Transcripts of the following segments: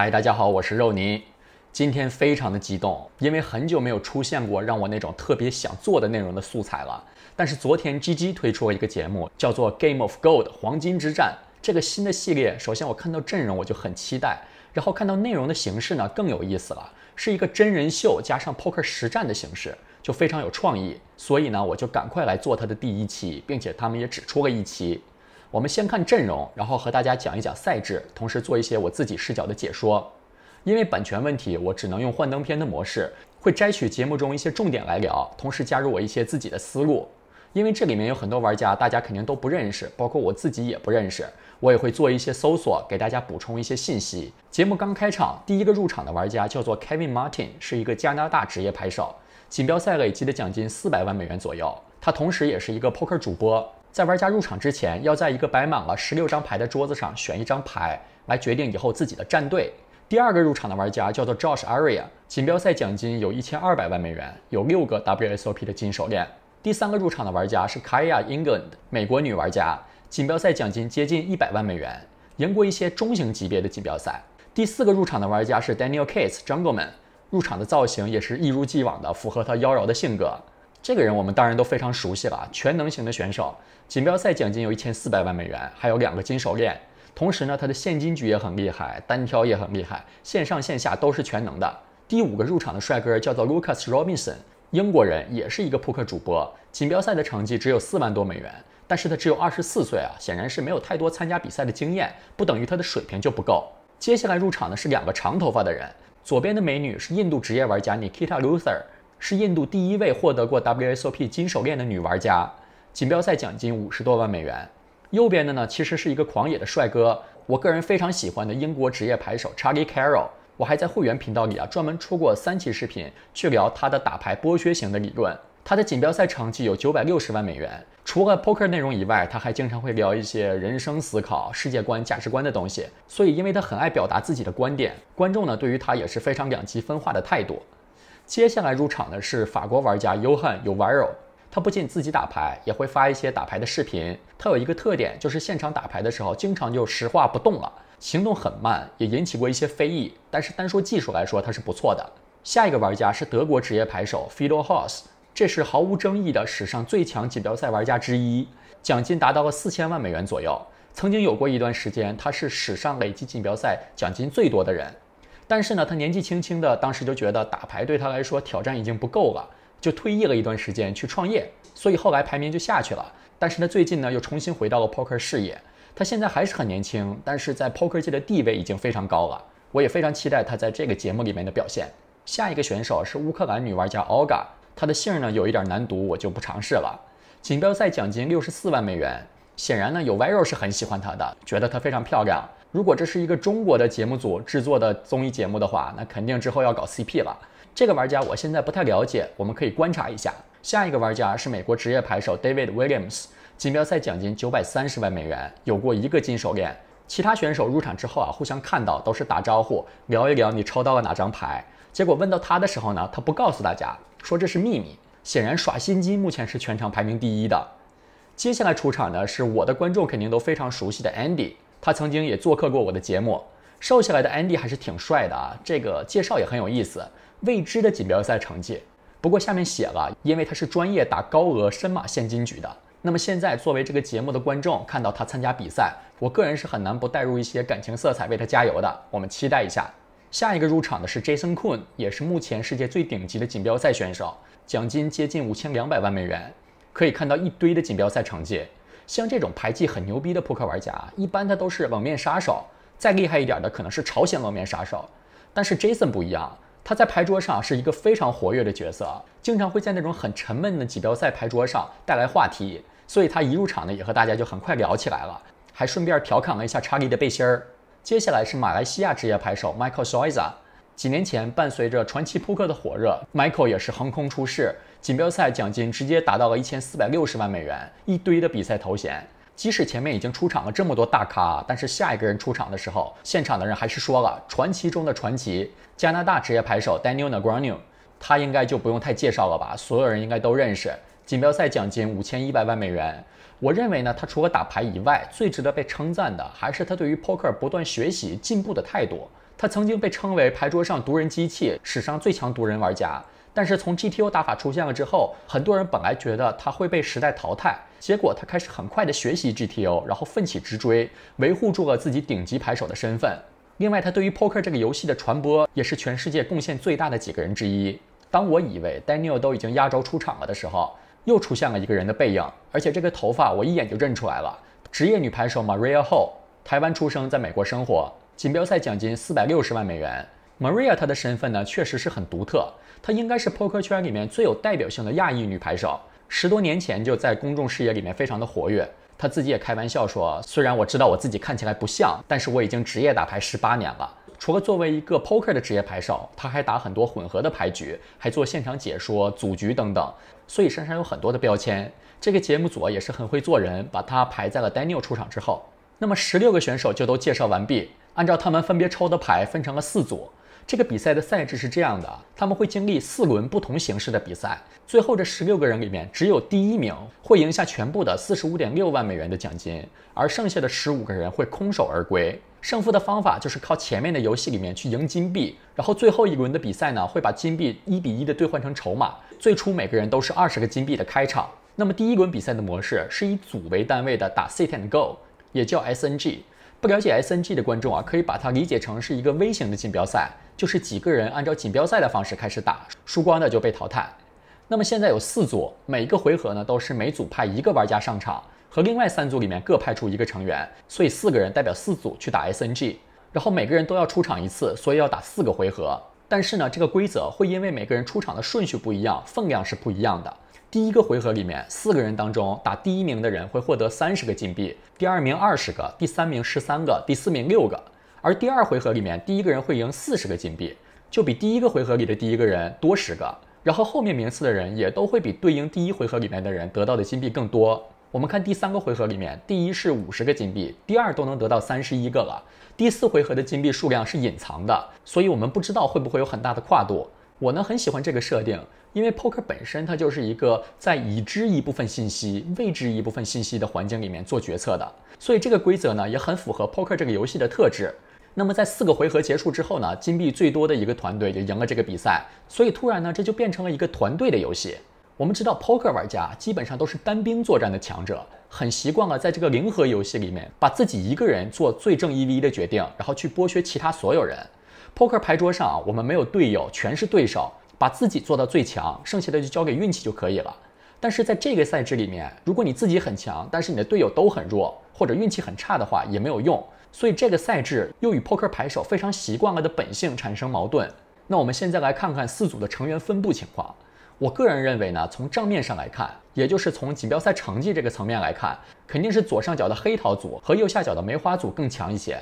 嗨，大家好，我是肉泥。今天非常的激动，因为很久没有出现过让我那种特别想做的内容的素材了。但是昨天 GG 推出了一个节目，叫做《Game of Gold》黄金之战。这个新的系列，首先我看到阵容我就很期待，然后看到内容的形式呢更有意思了，是一个真人秀加上 Poker 实战的形式，就非常有创意。所以呢，我就赶快来做它的第一期，并且他们也只出了一期。我们先看阵容，然后和大家讲一讲赛制，同时做一些我自己视角的解说。因为版权问题，我只能用幻灯片的模式，会摘取节目中一些重点来聊，同时加入我一些自己的思路。因为这里面有很多玩家，大家肯定都不认识，包括我自己也不认识，我也会做一些搜索，给大家补充一些信息。节目刚开场，第一个入场的玩家叫做 Kevin Martin，是一个加拿大职业牌手，锦标赛累计的奖金四百万美元左右。他同时也是一个 Poker 主播。在玩家入场之前，要在一个摆满了十六张牌的桌子上选一张牌，来决定以后自己的战队。第二个入场的玩家叫做 Josh a r i a 锦标赛奖金有一千二百万美元，有六个 WSOP 的金手链。第三个入场的玩家是 k a y a England，美国女玩家，锦标赛奖金接近一百万美元，赢过一些中型级别的锦标赛。第四个入场的玩家是 Daniel Case，Jungler n 入场的造型也是一如既往的符合他妖娆的性格。这个人我们当然都非常熟悉了，全能型的选手，锦标赛奖金有一千四百万美元，还有两个金手链。同时呢，他的现金局也很厉害，单挑也很厉害，线上线下都是全能的。第五个入场的帅哥叫做 Lucas Robinson，英国人，也是一个扑克主播。锦标赛的成绩只有四万多美元，但是他只有二十四岁啊，显然是没有太多参加比赛的经验，不等于他的水平就不够。接下来入场的是两个长头发的人，左边的美女是印度职业玩家 Nikita l u s e r 是印度第一位获得过 WSOP 金手链的女玩家，锦标赛奖金五十多万美元。右边的呢，其实是一个狂野的帅哥，我个人非常喜欢的英国职业牌手 Charlie Carroll。我还在会员频道里啊，专门出过三期视频去聊他的打牌剥削型的理论。他的锦标赛成绩有九百六十万美元。除了 poker 内容以外，他还经常会聊一些人生思考、世界观、价值观的东西。所以，因为他很爱表达自己的观点，观众呢对于他也是非常两极分化的态度。接下来入场的是法国玩家约翰有 v i r o 他不仅自己打牌，也会发一些打牌的视频。他有一个特点，就是现场打牌的时候经常就石化不动了，行动很慢，也引起过一些非议。但是单说技术来说，他是不错的。下一个玩家是德国职业牌手 Fido h o u s 这是毫无争议的史上最强锦标赛玩家之一，奖金达到了四千万美元左右。曾经有过一段时间，他是史上累计锦标赛奖金最多的人。但是呢，他年纪轻轻的，当时就觉得打牌对他来说挑战已经不够了，就退役了一段时间去创业，所以后来排名就下去了。但是呢，最近呢又重新回到了 poker 事业。他现在还是很年轻，但是在 poker 界的地位已经非常高了。我也非常期待他在这个节目里面的表现。下一个选手是乌克兰女玩家 Olga，她的姓呢有一点难读，我就不尝试了。锦标赛奖金六十四万美元。显然呢，有 Viral 是很喜欢她的，觉得她非常漂亮。如果这是一个中国的节目组制作的综艺节目的话，那肯定之后要搞 CP 了。这个玩家我现在不太了解，我们可以观察一下。下一个玩家是美国职业牌手 David Williams，锦标赛奖金九百三十万美元，有过一个金手链。其他选手入场之后啊，互相看到都是打招呼，聊一聊你抽到了哪张牌。结果问到他的时候呢，他不告诉大家，说这是秘密。显然耍心机，目前是全场排名第一的。接下来出场的是我的观众肯定都非常熟悉的 Andy。他曾经也做客过我的节目，瘦下来的安迪还是挺帅的啊，这个介绍也很有意思。未知的锦标赛成绩，不过下面写了，因为他是专业打高额深马现金局的。那么现在作为这个节目的观众，看到他参加比赛，我个人是很难不带入一些感情色彩为他加油的。我们期待一下，下一个入场的是 Jason Quinn，也是目前世界最顶级的锦标赛选手，奖金接近五千两百万美元，可以看到一堆的锦标赛成绩。像这种牌技很牛逼的扑克玩家，一般他都是冷面杀手。再厉害一点的，可能是朝鲜冷面杀手。但是 Jason 不一样，他在牌桌上是一个非常活跃的角色，经常会在那种很沉闷的锦标赛牌桌上带来话题。所以他一入场呢，也和大家就很快聊起来了，还顺便调侃了一下查理的背心儿。接下来是马来西亚职业牌手 Michael s o i z a 几年前，伴随着传奇扑克的火热，Michael 也是横空出世。锦标赛奖金直接达到了一千四百六十万美元，一堆的比赛头衔。即使前面已经出场了这么多大咖，但是下一个人出场的时候，现场的人还是说了“传奇中的传奇”——加拿大职业牌手 Daniel Negreanu。他应该就不用太介绍了吧，所有人应该都认识。锦标赛奖金五千一百万美元。我认为呢，他除了打牌以外，最值得被称赞的还是他对于 poker 不断学习进步的态度。他曾经被称为“牌桌上毒人机器”，史上最强毒人玩家。但是从 GTO 打法出现了之后，很多人本来觉得他会被时代淘汰，结果他开始很快的学习 GTO，然后奋起直追，维护住了自己顶级牌手的身份。另外，他对于 Poker 这个游戏的传播，也是全世界贡献最大的几个人之一。当我以为 Daniel 都已经压轴出场了的时候，又出现了一个人的背影，而且这个头发我一眼就认出来了。职业女牌手 Maria Ho，台湾出生，在美国生活，锦标赛奖金四百六十万美元。Maria 她的身份呢，确实是很独特。她应该是扑克圈里面最有代表性的亚裔女牌手，十多年前就在公众视野里面非常的活跃。她自己也开玩笑说，虽然我知道我自己看起来不像，但是我已经职业打牌十八年了。除了作为一个 poker 的职业牌手，她还打很多混合的牌局，还做现场解说、组局等等，所以身上有很多的标签。这个节目组也是很会做人，把她排在了 Daniel 出场之后。那么十六个选手就都介绍完毕，按照他们分别抽的牌分成了四组。这个比赛的赛制是这样的，他们会经历四轮不同形式的比赛，最后这十六个人里面只有第一名会赢下全部的四十五点六万美元的奖金，而剩下的十五个人会空手而归。胜负的方法就是靠前面的游戏里面去赢金币，然后最后一轮的比赛呢会把金币一比一的兑换成筹码，最初每个人都是二十个金币的开场。那么第一轮比赛的模式是以组为单位的打 Sit and Go，也叫 SNG。不了解 SNG 的观众啊，可以把它理解成是一个微型的锦标赛。就是几个人按照锦标赛的方式开始打，输光的就被淘汰。那么现在有四组，每一个回合呢都是每组派一个玩家上场，和另外三组里面各派出一个成员，所以四个人代表四组去打 SNG，然后每个人都要出场一次，所以要打四个回合。但是呢，这个规则会因为每个人出场的顺序不一样，分量是不一样的。第一个回合里面，四个人当中打第一名的人会获得三十个金币，第二名二十个，第三名十三个，第四名六个。而第二回合里面，第一个人会赢四十个金币，就比第一个回合里的第一个人多十个。然后后面名次的人也都会比对应第一回合里面的人得到的金币更多。我们看第三个回合里面，第一是五十个金币，第二都能得到三十一个了。第四回合的金币数量是隐藏的，所以我们不知道会不会有很大的跨度。我呢很喜欢这个设定，因为 poker 本身它就是一个在已知一部分信息、未知一部分信息的环境里面做决策的，所以这个规则呢也很符合 poker 这个游戏的特质。那么在四个回合结束之后呢，金币最多的一个团队就赢了这个比赛。所以突然呢，这就变成了一个团队的游戏。我们知道，p o k e r 玩家基本上都是单兵作战的强者，很习惯了在这个零和游戏里面，把自己一个人做最正一 v 一的决定，然后去剥削其他所有人。poker 牌桌上，我们没有队友，全是对手，把自己做到最强，剩下的就交给运气就可以了。但是在这个赛制里面，如果你自己很强，但是你的队友都很弱，或者运气很差的话，也没有用。所以这个赛制又与扑克牌手非常习惯了的本性产生矛盾。那我们现在来看看四组的成员分布情况。我个人认为呢，从账面上来看，也就是从锦标赛成绩这个层面来看，肯定是左上角的黑桃组和右下角的梅花组更强一些。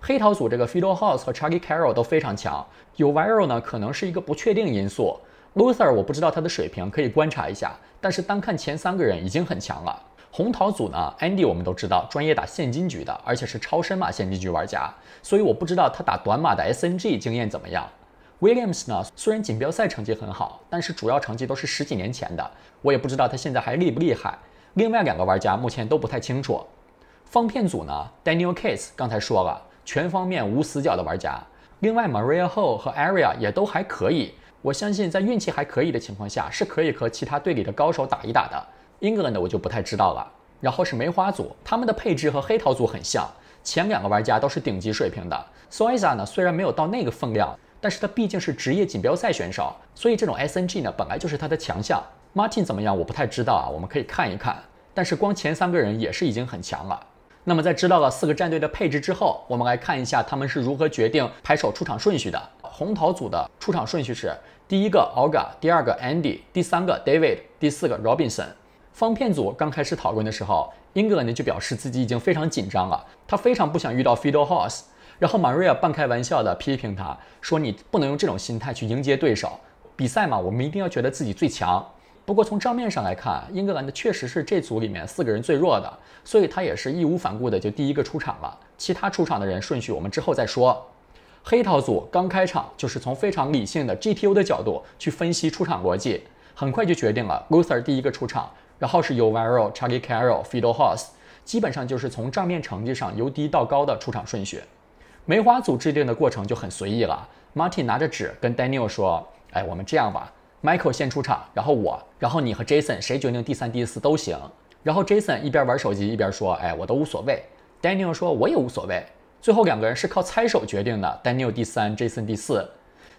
黑桃组这个 f i l o House 和 Charlie Carroll 都非常强，有 Viral 呢可能是一个不确定因素。l o s e r 我不知道他的水平，可以观察一下。但是单看前三个人已经很强了。红桃组呢，Andy 我们都知道，专业打现金局的，而且是超深码现金局玩家，所以我不知道他打短码的 SNG 经验怎么样。Williams 呢，虽然锦标赛成绩很好，但是主要成绩都是十几年前的，我也不知道他现在还厉不厉害。另外两个玩家目前都不太清楚。方片组呢，Daniel Case 刚才说了，全方面无死角的玩家，另外 Maria Ho 和 Aria 也都还可以，我相信在运气还可以的情况下，是可以和其他队里的高手打一打的。英格兰的我就不太知道了。然后是梅花组，他们的配置和黑桃组很像，前两个玩家都是顶级水平的。Sosa i 呢，虽然没有到那个分量，但是他毕竟是职业锦标赛选手，所以这种 SNG 呢，本来就是他的强项。Martin 怎么样？我不太知道啊，我们可以看一看。但是光前三个人也是已经很强了。那么在知道了四个战队的配置之后，我们来看一下他们是如何决定拍手出场顺序的。红桃组的出场顺序是：第一个 Oga，第二个 Andy，第三个 David，第四个 Robinson。方片组刚开始讨论的时候，英格呢就表示自己已经非常紧张了，他非常不想遇到 Fido House。然后马瑞尔半开玩笑的批评他说：“你不能用这种心态去迎接对手，比赛嘛，我们一定要觉得自己最强。”不过从账面上来看，英格兰的确实是这组里面四个人最弱的，所以他也是义无反顾的就第一个出场了。其他出场的人顺序我们之后再说。黑桃组刚开场就是从非常理性的 GTO 的角度去分析出场逻辑，很快就决定了 l o s e r 第一个出场。然后是 Uvaro、Charlie Carroll、Fiddlehouse，基本上就是从账面成绩上由低到高的出场顺序。梅花组制定的过程就很随意了。Martin 拿着纸跟 Daniel 说：“哎，我们这样吧，Michael 先出场，然后我，然后你和 Jason 谁决定第三、第四都行。”然后 Jason 一边玩手机一边说：“哎，我都无所谓。”Daniel 说：“我也无所谓。”最后两个人是靠猜手决定的，Daniel 第三，Jason 第四。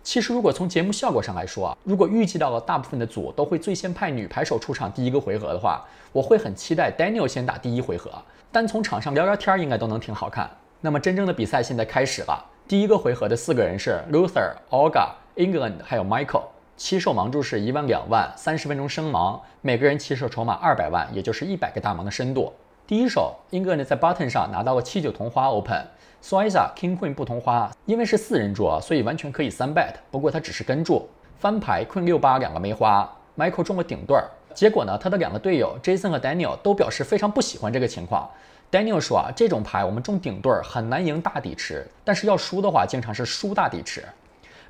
其实，如果从节目效果上来说啊，如果预计到了大部分的组都会最先派女排手出场第一个回合的话，我会很期待 Daniel 先打第一回合。单从场上聊聊天儿应该都能挺好看。那么，真正的比赛现在开始了。第一个回合的四个人是 Luther、Olga、England 还有 Michael。七手盲注是一万两万，三十分钟升盲，每个人起手筹码二百万，也就是一百个大盲的深度。第一手 England 在 Button 上拿到了七九同花 Open。i 一下，King Queen 不同花，因为是四人桌，所以完全可以三 bet。不过他只是跟注，翻牌 Queen 六八两个梅花，Michael 中了顶对儿。结果呢，他的两个队友 Jason 和 Daniel 都表示非常不喜欢这个情况。Daniel 说啊，这种牌我们中顶对儿很难赢大底池，但是要输的话，经常是输大底池。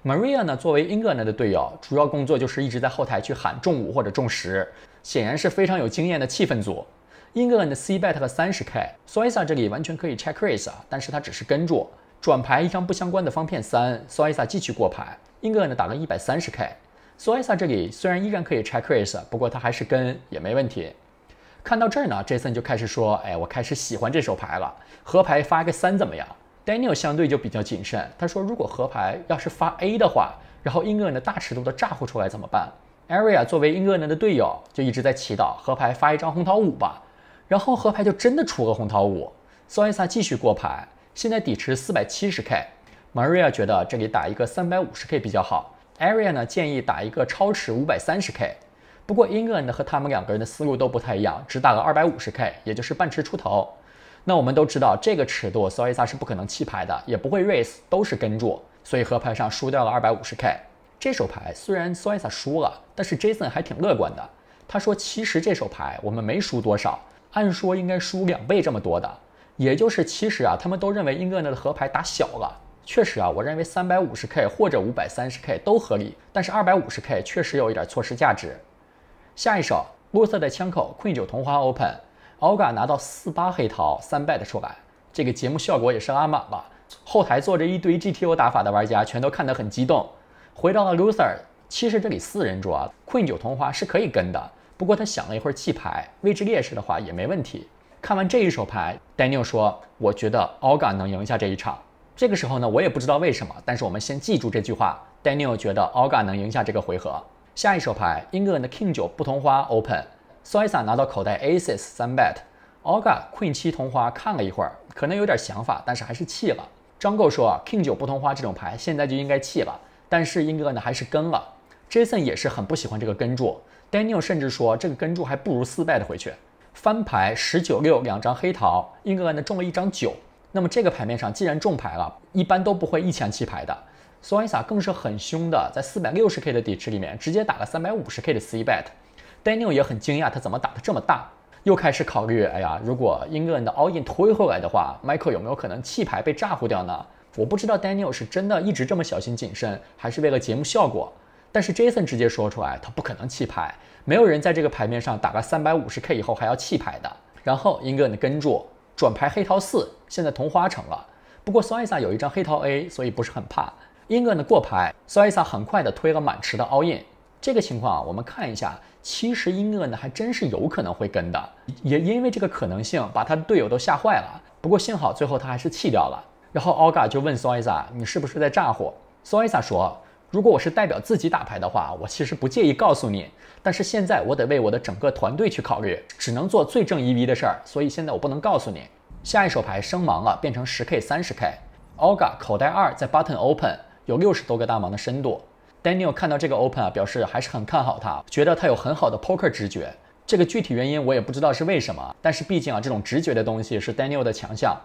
Maria 呢，作为 England 的队友，主要工作就是一直在后台去喊中五或者中十，显然是非常有经验的气氛组。英格兰的 C bet 和三十 K，苏 s 萨这里完全可以拆 Chris，但是他只是跟住，转牌一张不相关的方片三，苏 s 萨继续过牌，英格兰打了一百三十 K，苏 s 萨这里虽然依然可以拆 Chris，不过他还是跟也没问题。看到这儿呢，Jason 就开始说，哎，我开始喜欢这手牌了，河牌发个三怎么样？Daniel 相对就比较谨慎，他说如果河牌要是发 A 的话，然后英格兰大尺度的炸呼出来怎么办？Aria 作为英格兰的队友，就一直在祈祷河牌发一张红桃五吧。然后河牌就真的出个红桃五，Sosa 继续过牌，现在底池四百七十 K，Maria 觉得这里打一个三百五十 K 比较好，Aria 呢建议打一个超池五百三十 K，不过 England 和他们两个人的思路都不太一样，只打了二百五十 K，也就是半池出头。那我们都知道这个尺度，Sosa 是不可能弃牌的，也不会 race，都是跟注，所以河牌上输掉了二百五十 K。这手牌虽然 Sosa 输了，但是 Jason 还挺乐观的，他说其实这手牌我们没输多少。按说应该输两倍这么多的，也就是其实啊，他们都认为英格兰的河牌打小了。确实啊，我认为三百五十 k 或者五百三十 k 都合理，但是二百五十 k 确实有一点错失价值。下一手，loser 的枪口 n 九同花 o p e n o l g a 拿到四八黑桃三 bet 出来，这个节目效果也是拉满了。后台坐着一堆 GTO 打法的玩家，全都看得很激动。回到了 loser，其实这里四人桌 n 九同花是可以跟的。不过他想了一会儿弃牌，位置劣势的话也没问题。看完这一手牌，Daniel 说：“我觉得 Olga 能赢下这一场。”这个时候呢，我也不知道为什么，但是我们先记住这句话。Daniel 觉得 Olga 能赢下这个回合。下一手牌，英格兰的 King 九不同花 Open，Sosa 拿到口袋 Ace 三 bet，Olga Queen 七同花，看了一会儿，可能有点想法，但是还是弃了。张构说：“啊，King 九不同花这种牌，现在就应该弃了。”但是英格兰还是跟了。Jason 也是很不喜欢这个跟注。Daniel 甚至说，这个跟注还不如四 bet 回去翻牌十九六两张黑桃，England 中了一张九。那么这个牌面上既然中牌了，一般都不会一枪弃牌的。s u 萨 n s 更是很凶的，在四百六十 k 的底池里面直接打了三百五十 k 的 c bet。Daniel 也很惊讶，他怎么打的这么大？又开始考虑，哎呀，如果 England all in 推回来的话，Michael 有没有可能弃牌被炸糊掉呢？我不知道 Daniel 是真的一直这么小心谨慎，还是为了节目效果。但是 Jason 直接说出来，他不可能弃牌，没有人在这个牌面上打了三百五十 K 以后还要弃牌的。然后 Inga 跟住，转牌黑桃四，现在同花成了。不过 Sawisa 有一张黑桃 A，所以不是很怕。Inga 呢过牌，Sawisa 很快的推了满池的 All In。这个情况啊，我们看一下，其实 Inga 呢还真是有可能会跟的，也因为这个可能性，把他的队友都吓坏了。不过幸好最后他还是弃掉了。然后 Olga 就问 Sawisa，你是不是在诈唬？Sawisa 说。如果我是代表自己打牌的话，我其实不介意告诉你。但是现在我得为我的整个团队去考虑，只能做最正 EV 的事儿，所以现在我不能告诉你。下一手牌升盲了，变成十 K 三十 K。Olga 口袋二在 button open 有六十多个大盲的深度。Daniel 看到这个 open 啊，表示还是很看好他，觉得他有很好的 poker 直觉。这个具体原因我也不知道是为什么，但是毕竟啊，这种直觉的东西是 Daniel 的强项。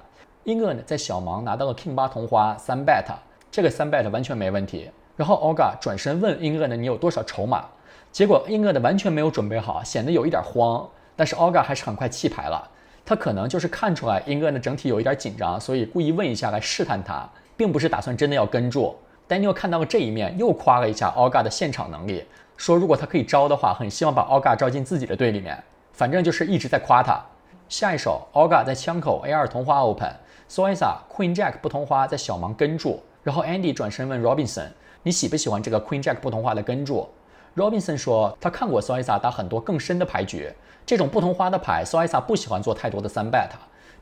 英 n g n 在小盲拿到了 King 八同花，三 bet，这个三 bet 完全没问题。然后 Olga 转身问 Inga 呢：“你有多少筹码？”结果 Inga d 完全没有准备好，显得有一点慌。但是 Olga 还是很快弃牌了。他可能就是看出来 Inga 呢整体有一点紧张，所以故意问一下来试探他，并不是打算真的要跟住。Daniel 看到了这一面，又夸了一下 Olga 的现场能力，说如果他可以招的话，很希望把 Olga 招进自己的队里面。反正就是一直在夸他。下一首 Olga 在枪口 A 二同花 open，Sosa Queen Jack 不同花在小盲跟住。然后 Andy 转身问 Robinson。你喜不喜欢这个 Queen Jack 不同花的跟注？Robinson 说他看过 s o u s a 打很多更深的牌局，这种不同花的牌 s o u s a 不喜欢做太多的三 bet。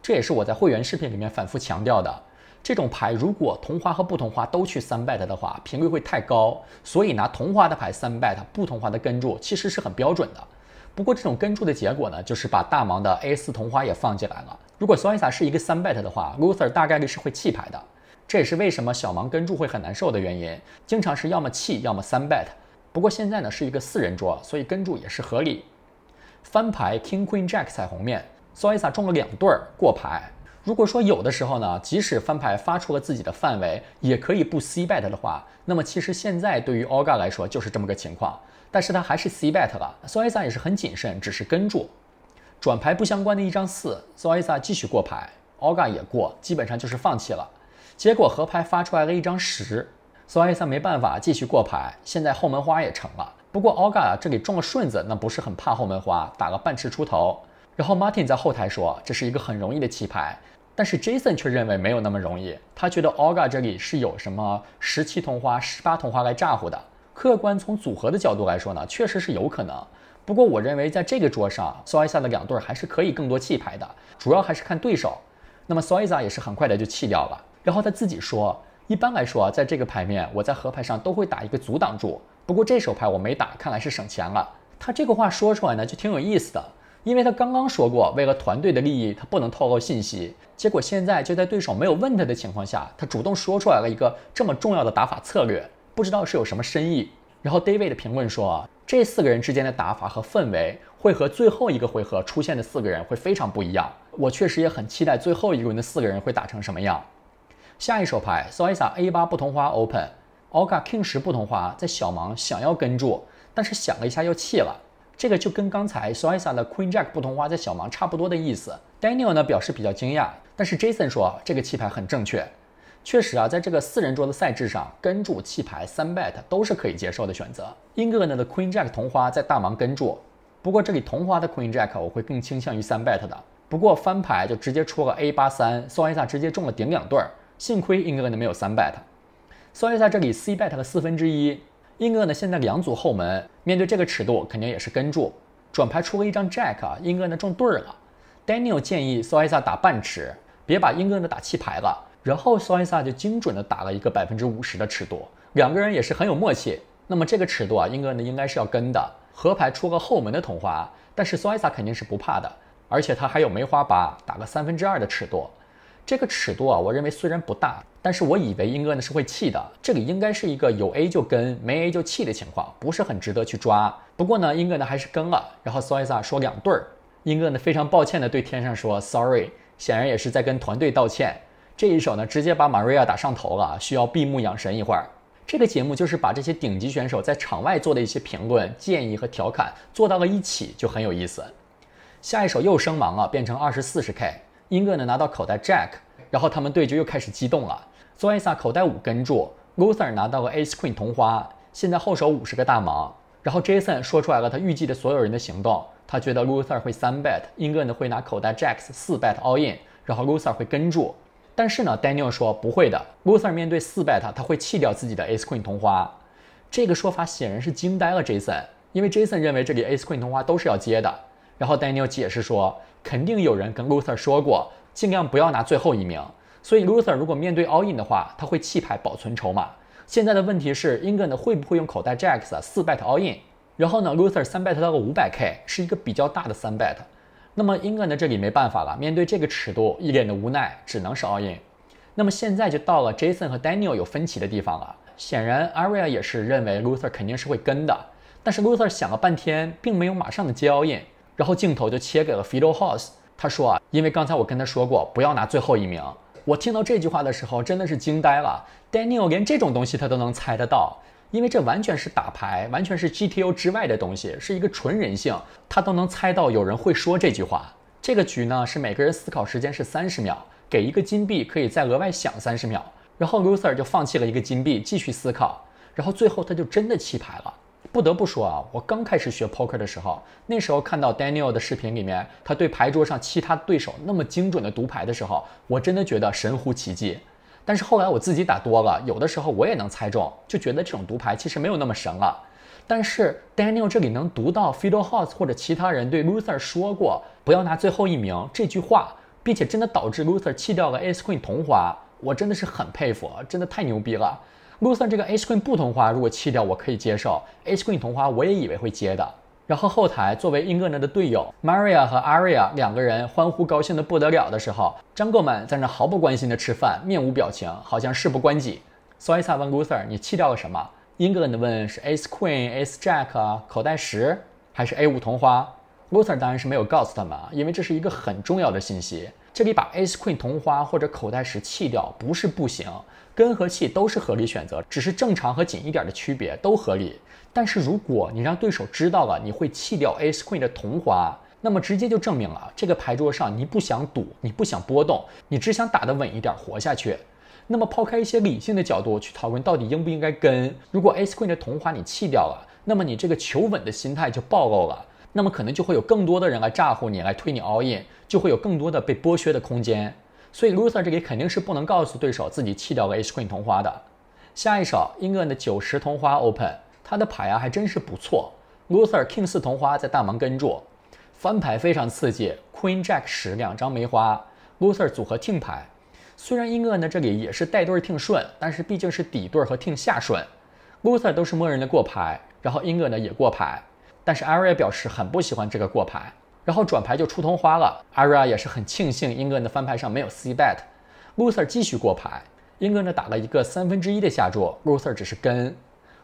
这也是我在会员视频里面反复强调的。这种牌如果同花和不同花都去三 bet 的话，频率会太高，所以拿同花的牌三 bet，不同花的跟注其实是很标准的。不过这种跟注的结果呢，就是把大盲的 A 四同花也放进来了。如果 s o u s a 是一个三 bet 的话，Luther 大概率是会弃牌的。这也是为什么小盲跟注会很难受的原因，经常是要么弃，要么三 bet。不过现在呢是一个四人桌，所以跟注也是合理。翻牌 King Queen Jack 彩虹面 s a i s a 中了两对儿过牌。如果说有的时候呢，即使翻牌发出了自己的范围，也可以不 c bet 的话，那么其实现在对于 Olga 来说就是这么个情况。但是他还是 c bet 了。s a i s a 也是很谨慎，只是跟注。转牌不相关的一张四 s a i s a 继续过牌，Olga 也过，基本上就是放弃了。结果河牌发出来了一张十，Soiza 没办法继续过牌，现在后门花也成了。不过 Olga 这里中了顺子，那不是很怕后门花，打了半池出头。然后 Martin 在后台说这是一个很容易的弃牌，但是 Jason 却认为没有那么容易，他觉得 Olga 这里是有什么十七同花、十八同花来诈唬的。客观从组合的角度来说呢，确实是有可能。不过我认为在这个桌上，Soiza 的两对还是可以更多弃牌的，主要还是看对手。那么 Soiza 也是很快的就弃掉了。然后他自己说，一般来说啊，在这个牌面，我在河牌上都会打一个阻挡住。不过这手牌我没打，看来是省钱了。他这个话说出来呢，就挺有意思的，因为他刚刚说过，为了团队的利益，他不能透露信息。结果现在就在对手没有问他的情况下，他主动说出来了一个这么重要的打法策略，不知道是有什么深意。然后 David 的评论说啊，这四个人之间的打法和氛围，会和最后一个回合出现的四个人会非常不一样。我确实也很期待最后一个人的四个人会打成什么样。下一手牌 s o w a y a A 八不同花 open，Oka King 十不同花，在小盲想要跟住，但是想了一下又弃了。这个就跟刚才 s o w s a 的 Queen Jack 不同花在小盲差不多的意思。Daniel 呢表示比较惊讶，但是 Jason 说这个弃牌很正确。确实啊，在这个四人桌的赛制上，跟住弃牌三 bet 都是可以接受的选择。英 n g a 的 Queen Jack 同花在大盲跟住，不过这里同花的 Queen Jack 我会更倾向于三 bet 的。不过翻牌就直接出个 A 八三 s o w s a 直接中了顶两对儿。幸亏英格兰呢没有三 bet，索艾萨这里 c bet 的四分之一，英格兰呢现在两组后门，面对这个尺度肯定也是跟住。转牌出了一张 jack 啊，英格兰呢中对儿了。Daniel 建议索艾萨打半尺，别把英格兰呢打弃牌了。然后索艾萨就精准的打了一个百分之五十的尺度，两个人也是很有默契。那么这个尺度啊，英格兰呢应该是要跟的，河牌出个后门的同花，但是索艾萨肯定是不怕的，而且他还有梅花八，打个三分之二的尺度。这个尺度啊，我认为虽然不大，但是我以为英哥呢是会气的。这里应该是一个有 A 就跟，没 A 就气的情况，不是很值得去抓。不过呢，英哥呢还是跟了，然后 s o r s a 说两对儿。英哥呢非常抱歉的对天上说 Sorry，显然也是在跟团队道歉。这一手呢直接把 Maria 打上头了，需要闭目养神一会儿。这个节目就是把这些顶级选手在场外做的一些评论、建议和调侃做到了一起，就很有意思。下一首又升盲啊，变成二十四十 K。英格呢拿到口袋 Jack，然后他们队就又开始激动了。做 o y 口袋五跟住，Luther 拿到了 Ace Queen 同花，现在后手五十个大盲。然后 Jason 说出来了他预计的所有人的行动，他觉得 Luther 会三 bet，英格呢会拿口袋 Jacks 四 bet all in，然后 Luther 会跟住。但是呢，Daniel 说不会的，Luther 面对四 bet 他他会弃掉自己的 Ace Queen 同花。这个说法显然是惊呆了 Jason，因为 Jason 认为这里 Ace Queen 同花都是要接的。然后 Daniel 解释说。肯定有人跟 Luther 说过，尽量不要拿最后一名。所以 Luther 如果面对 All In 的话，他会弃牌保存筹码。现在的问题是，e n g a d 会不会用口袋 Jacks 四 bet All In？然后呢，Luther 三 bet 到个五百 K，是一个比较大的三 bet。那么 e n g a d 这里没办法了，面对这个尺度，一脸的无奈，只能是 All In。那么现在就到了 Jason 和 Daniel 有分歧的地方了。显然 a r i a 也是认为 Luther 肯定是会跟的，但是 Luther 想了半天，并没有马上的接 All In。然后镜头就切给了 Fido House，他说啊，因为刚才我跟他说过，不要拿最后一名。我听到这句话的时候，真的是惊呆了。Daniel 连这种东西他都能猜得到，因为这完全是打牌，完全是 G T O 之外的东西，是一个纯人性，他都能猜到有人会说这句话。这个局呢，是每个人思考时间是三十秒，给一个金币可以再额外想三十秒。然后 l o s e r 就放弃了一个金币，继续思考。然后最后他就真的弃牌了。不得不说啊，我刚开始学 poker 的时候，那时候看到 Daniel 的视频里面，他对牌桌上其他对手那么精准的读牌的时候，我真的觉得神乎其技。但是后来我自己打多了，有的时候我也能猜中，就觉得这种读牌其实没有那么神了。但是 Daniel 这里能读到 Phil House 或者其他人对 Luther 说过“不要拿最后一名”这句话，并且真的导致 Luther 气掉了 Ace Queen 同花，我真的是很佩服，真的太牛逼了。l u c e r 这个 Ace Queen 不同花如果弃掉，我可以接受 Ace Queen 同花，我也以为会接的。然后后台作为 e n g l a n 的队友 Maria 和 a r i a 两个人欢呼高兴的不得了的时候，张过满在那毫不关心的吃饭，面无表情，好像事不关己。s o w y e 问 l u h e r 你弃掉了什么 e n g l a n 问是 Ace Queen、Ace Jack 口袋石，还是 A 五同花 l u h e r 当然是没有告诉他们，因为这是一个很重要的信息。这里把 Ace Queen 同花或者口袋石弃掉不是不行。跟和弃都是合理选择，只是正常和紧一点的区别都合理。但是如果你让对手知道了你会弃掉 Ace Queen 的同花，那么直接就证明了这个牌桌上你不想赌，你不想波动，你只想打得稳一点活下去。那么抛开一些理性的角度去讨论到底应不应该跟，如果 Ace Queen 的同花你弃掉了，那么你这个求稳的心态就暴露了，那么可能就会有更多的人来诈唬你，来推你 All In，就会有更多的被剥削的空间。所以 Luther 这里肯定是不能告诉对手自己弃掉个 Ace Queen 同花的。下一手 e n g a 的九十同花 Open，他的牌啊还真是不错。Luther King 四同花在大门跟住，翻牌非常刺激，Queen Jack 十两张梅花。Luther 组合听牌，虽然 e n g a d 这里也是带队听顺，但是毕竟是底对和听下顺，Luther 都是默认的过牌，然后 e n g a 呢也过牌，但是 Ari 表示很不喜欢这个过牌。然后转牌就出同花了 a r a 也是很庆幸，英格兰的翻牌上没有 C bet，Loser 继续过牌，英格兰打了一个三分之一的下注，Loser 只是跟，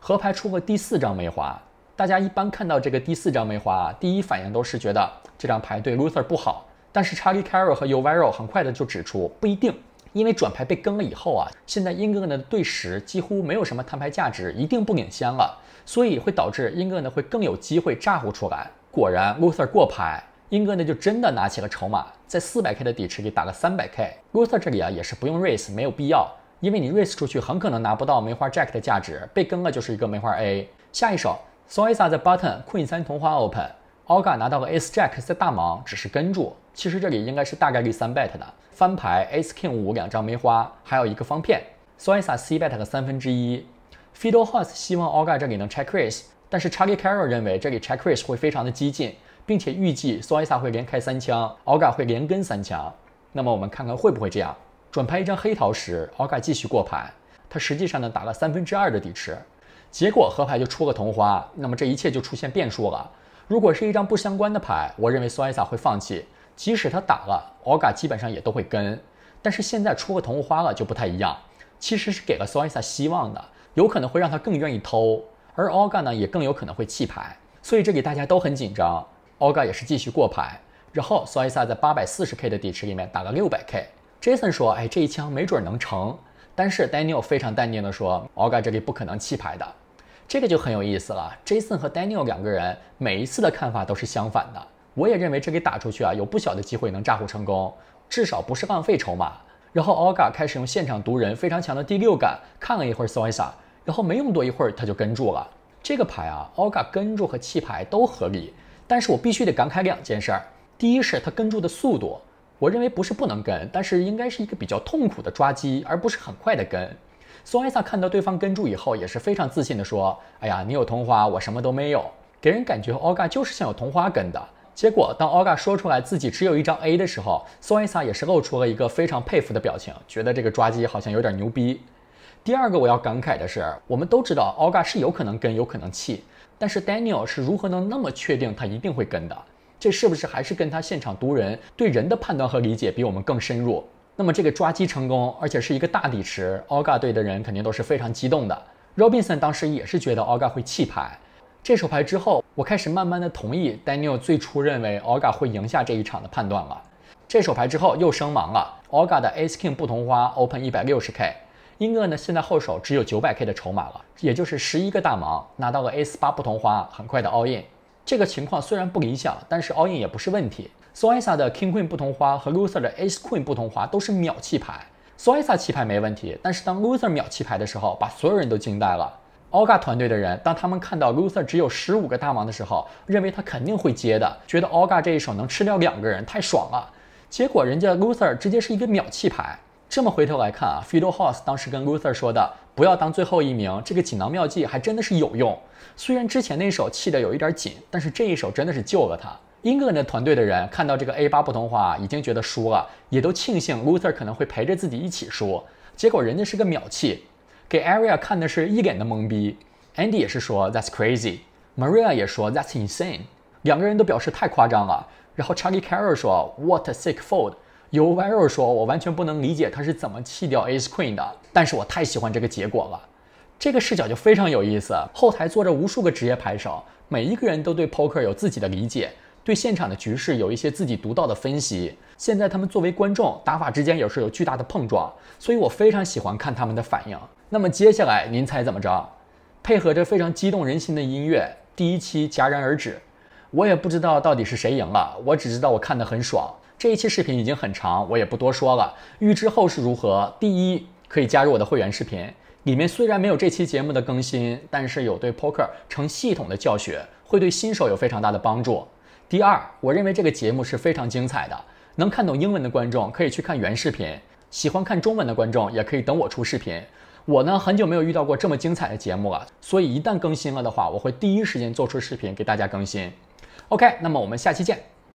合牌出个第四张梅花，大家一般看到这个第四张梅花，第一反应都是觉得这张牌对 Loser 不好，但是 Charlie Carroll 和 u v a r o 很快的就指出不一定，因为转牌被跟了以后啊，现在英格兰的对时几乎没有什么摊牌价值，一定不领先了，所以会导致英格兰会更有机会炸胡出来。果然 Loser 过牌。英哥呢就真的拿起了筹码，在四百 K 的底池里打了三百 K。e 特这里啊也是不用 raise，没有必要，因为你 raise 出去很可能拿不到梅花 Jack 的价值，被跟了就是一个梅花 A。下一手，Sosa 在 button，Queen 三同花 open，Olga 拿到了 Ace Jack 在大盲，只是跟住。其实这里应该是大概率三 bet 的，翻牌 Ace King 五两张梅花，还有一个方片。Sosa c bet 的三分之一 f i d d l e House 希望 Olga 这里能 check raise，但是 Charlie Carroll 认为这里 check raise 会非常的激进。并且预计 Sosa 会连开三枪，Oga 会连跟三枪。那么我们看看会不会这样？转牌一张黑桃时，Oga 继续过牌，他实际上呢打了三分之二的底池，结果河牌就出个同花，那么这一切就出现变数了。如果是一张不相关的牌，我认为 Sosa 会放弃，即使他打了，Oga 基本上也都会跟。但是现在出个同花了就不太一样，其实是给了 Sosa 希望的，有可能会让他更愿意偷，而 Oga 呢也更有可能会弃牌。所以这里大家都很紧张。Olga 也是继续过牌，然后 s a w s a 在八百四十 K 的底池里面打了六百 K。Jason 说：“哎，这一枪没准能成。”但是 Daniel 非常淡定的说：“Olga 这里不可能弃牌的。”这个就很有意思了。Jason 和 Daniel 两个人每一次的看法都是相反的。我也认为这给打出去啊，有不小的机会能炸胡成功，至少不是浪费筹码。然后 Olga 开始用现场读人非常强的第六感看了一会儿 s a w s a 然后没用多一会儿他就跟住了。这个牌啊，Olga 跟住和弃牌都合理。但是我必须得感慨两件事儿，第一是他跟住的速度，我认为不是不能跟，但是应该是一个比较痛苦的抓机，而不是很快的跟。苏埃萨看到对方跟住以后，也是非常自信的说：“哎呀，你有同花，我什么都没有。”给人感觉 Olga 就是像有同花跟的。结果当 Olga 说出来自己只有一张 A 的时候，苏埃萨也是露出了一个非常佩服的表情，觉得这个抓机好像有点牛逼。第二个我要感慨的是，我们都知道 Olga 是有可能跟，有可能弃。但是 Daniel 是如何能那么确定他一定会跟的？这是不是还是跟他现场读人对人的判断和理解比我们更深入？那么这个抓机成功，而且是一个大底池，Olga 队的人肯定都是非常激动的。Robinson 当时也是觉得 Olga 会弃牌。这手牌之后，我开始慢慢的同意 Daniel 最初认为 Olga 会赢下这一场的判断了。这手牌之后又升盲了，Olga 的 Ace King 不同花，Open 一百六十 K。英哥呢，现在后手只有九百 K 的筹码了，也就是十一个大盲，拿到了 A 八不同花，很快的 all in。这个情况虽然不理想，但是 all in 也不是问题。Sosa 的 King Queen 不同花和 Loser 的 Ace Queen 不同花都是秒弃牌，Sosa 弃牌没问题，但是当 Loser 秒弃牌的时候，把所有人都惊呆了。a l g a 团队的人，当他们看到 Loser 只有十五个大盲的时候，认为他肯定会接的，觉得 a l g a 这一手能吃掉两个人，太爽了。结果人家 Loser 直接是一个秒弃牌。这么回头来看啊 f i d e House 当时跟 Luther 说的“不要当最后一名”，这个锦囊妙计还真的是有用。虽然之前那手气的有一点紧，但是这一手真的是救了他。England 团队的人看到这个 A 八不同话已经觉得输了，也都庆幸 Luther 可能会陪着自己一起输。结果人家是个秒气，给 a r i a 看的是一脸的懵逼。Andy 也是说 “That's crazy”，Maria 也说 “That's insane”，两个人都表示太夸张了。然后 Charlie Carroll 说 “What a sick fold”。有 r o 说，我完全不能理解他是怎么弃掉 Ace Queen 的，但是我太喜欢这个结果了，这个视角就非常有意思。后台坐着无数个职业牌手，每一个人都对 Poker 有自己的理解，对现场的局势有一些自己独到的分析。现在他们作为观众，打法之间也是有巨大的碰撞，所以我非常喜欢看他们的反应。那么接下来，您猜怎么着？配合着非常激动人心的音乐，第一期戛然而止。我也不知道到底是谁赢了，我只知道我看得很爽。这一期视频已经很长，我也不多说了。预知后事如何，第一可以加入我的会员视频，里面虽然没有这期节目的更新，但是有对 poker 成系统的教学，会对新手有非常大的帮助。第二，我认为这个节目是非常精彩的，能看懂英文的观众可以去看原视频，喜欢看中文的观众也可以等我出视频。我呢，很久没有遇到过这么精彩的节目了，所以一旦更新了的话，我会第一时间做出视频给大家更新。OK，那么我们下期见。